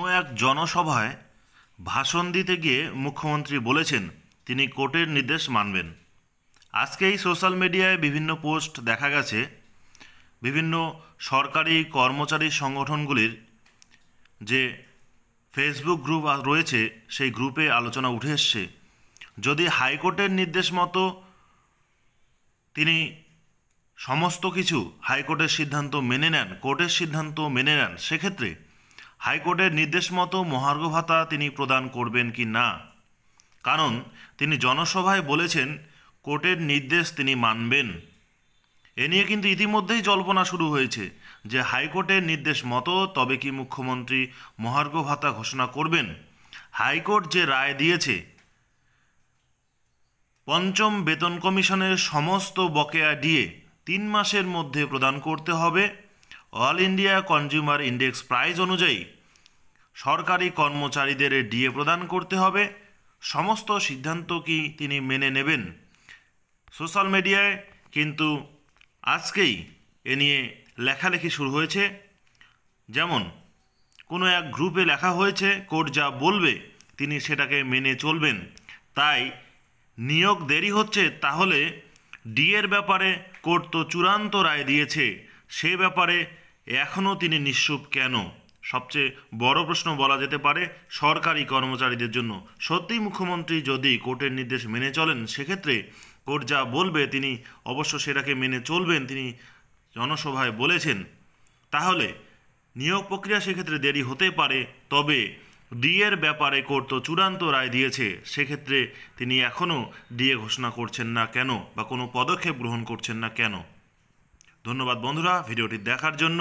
কোনো এক জনসভায় ভাষণ দিতে গিয়ে মুখ্যমন্ত্রী বলেছেন তিনি কোর্টের নির্দেশ মানবেন আজকেই সোশ্যাল মিডিয়ায় বিভিন্ন পোস্ট দেখা গেছে বিভিন্ন সরকারি কর্মচারী সংগঠনগুলির যে ফেসবুক গ্রুপ রয়েছে সেই গ্রুপে আলোচনা উঠে এসছে যদি হাইকোর্টের নির্দেশ মতো তিনি সমস্ত কিছু হাইকোর্টের সিদ্ধান্ত মেনে নেন কোর্টের সিদ্ধান্ত মেনে নেন সেক্ষেত্রে হাইকোর্টের নির্দেশ মতো মহার্ঘ ভাতা তিনি প্রদান করবেন কি না কারণ তিনি জনসভায় বলেছেন কোর্টের নির্দেশ তিনি মানবেন এ নিয়ে কিন্তু ইতিমধ্যেই জল্পনা শুরু হয়েছে যে হাইকোর্টের নির্দেশ মতো তবে কি মুখ্যমন্ত্রী মহার্ঘ ভাতা ঘোষণা করবেন হাইকোর্ট যে রায় দিয়েছে পঞ্চম বেতন কমিশনের সমস্ত বকেয়া দিয়ে তিন মাসের মধ্যে প্রদান করতে হবে all India consumer index price অনুযায়ী সরকারি কর্মচারীদের ডিএ প্রদান করতে হবে সমস্ত সিদ্ধান্ত কি তিনি মেনে নেবেন সোশ্যাল মিডিয়ায় কিন্তু আজকেই এ নিয়ে লেখালেখি শুরু হয়েছে যেমন কোনো এক গ্রুপে লেখা হয়েছে কোর্ট যা বলবে তিনি সেটাকে মেনে চলবেন তাই নিয়োগ দেরি হচ্ছে তাহলে ডিএর ব্যাপারে কোর্ট তো চূড়ান্ত রায় দিয়েছে সে ব্যাপারে এখনও তিনি নিঃসুপ কেন সবচেয়ে বড় প্রশ্ন বলা যেতে পারে সরকারি কর্মচারীদের জন্য সত্যি মুখ্যমন্ত্রী যদি কোর্টের নির্দেশ মেনে চলেন সেক্ষেত্রে কোর্ট যা বলবে তিনি অবশ্য সেটাকে মেনে চলবেন তিনি জনসভায় বলেছেন তাহলে নিয়োগ প্রক্রিয়া সেক্ষেত্রে দেরি হতে পারে তবে ডিএর ব্যাপারে কোর্ট তো চূড়ান্ত রায় দিয়েছে সেক্ষেত্রে তিনি এখনও ডিএ ঘোষণা করছেন না কেন বা কোনো পদক্ষেপ গ্রহণ করছেন না কেন ধন্যবাদ বন্ধুরা ভিডিওটি দেখার জন্য